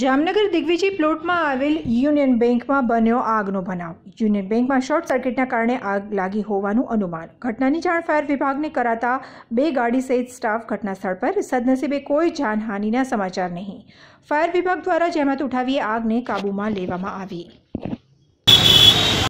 જામનગર દિગ્વિજય પ્લોટમાં આવેલ યુનિયન બેંકમાં બન્યો આગનો બનાવ યુનિયન બેંકમાં શોર્ટ સર્કિટના કારણે આગ લાગી હોવાનું અનુમાન ઘટનાની જાણ ફાયર વિભાગને કરાતા બે ગાડી સહિત સ્ટાફ ઘટનાસ્થળ પર સદનસીબે કોઈ જાનહાનિના સમાચાર નહીં ફાયર વિભાગ દ્વારા જહેમત ઉઠાવી આગને કાબૂમાં લેવામાં આવી